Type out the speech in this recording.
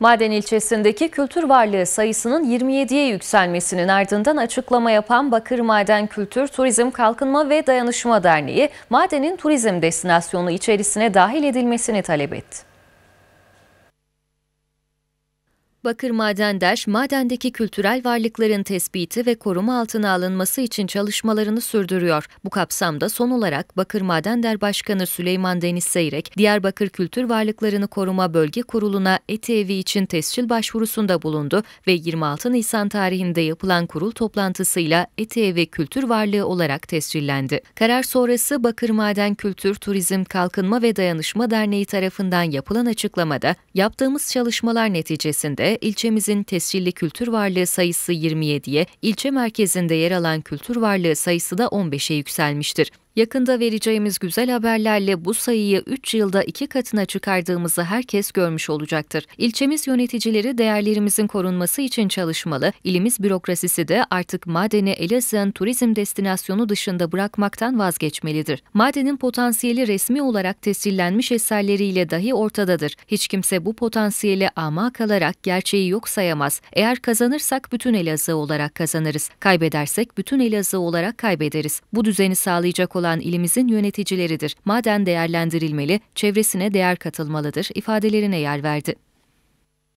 Maden ilçesindeki kültür varlığı sayısının 27'ye yükselmesinin ardından açıklama yapan Bakır Maden Kültür, Turizm Kalkınma ve Dayanışma Derneği, madenin turizm destinasyonu içerisine dahil edilmesini talep etti. Bakır Madendaş, madendeki kültürel varlıkların tespiti ve koruma altına alınması için çalışmalarını sürdürüyor. Bu kapsamda son olarak Bakır Madender Başkanı Süleyman Deniz Seyrek, Diyarbakır Kültür Varlıklarını Koruma Bölge Kurulu'na ETE evi için tescil başvurusunda bulundu ve 26 Nisan tarihinde yapılan kurul toplantısıyla ETE evi kültür varlığı olarak tescillendi. Karar sonrası Bakır Maden Kültür, Turizm, Kalkınma ve Dayanışma Derneği tarafından yapılan açıklamada, yaptığımız çalışmalar neticesinde göre ilçemizin tescilli kültür varlığı sayısı 27'ye, ilçe merkezinde yer alan kültür varlığı sayısı da 15'e yükselmiştir. Yakında vereceğimiz güzel haberlerle bu sayıyı 3 yılda 2 katına çıkardığımızı herkes görmüş olacaktır. İlçemiz yöneticileri değerlerimizin korunması için çalışmalı, ilimiz bürokrasisi de artık madeni Elazığ'ın turizm destinasyonu dışında bırakmaktan vazgeçmelidir. Madenin potansiyeli resmi olarak tescillenmiş eserleriyle dahi ortadadır. Hiç kimse bu potansiyeli ama kalarak gerçeği yok sayamaz. Eğer kazanırsak bütün Elazığ olarak kazanırız. Kaybedersek bütün Elazığ olarak kaybederiz. Bu düzeni sağlayacak olan ilimizin yöneticileridir. Maden değerlendirilmeli, çevresine değer katılmalıdır ifadelerine yer verdi.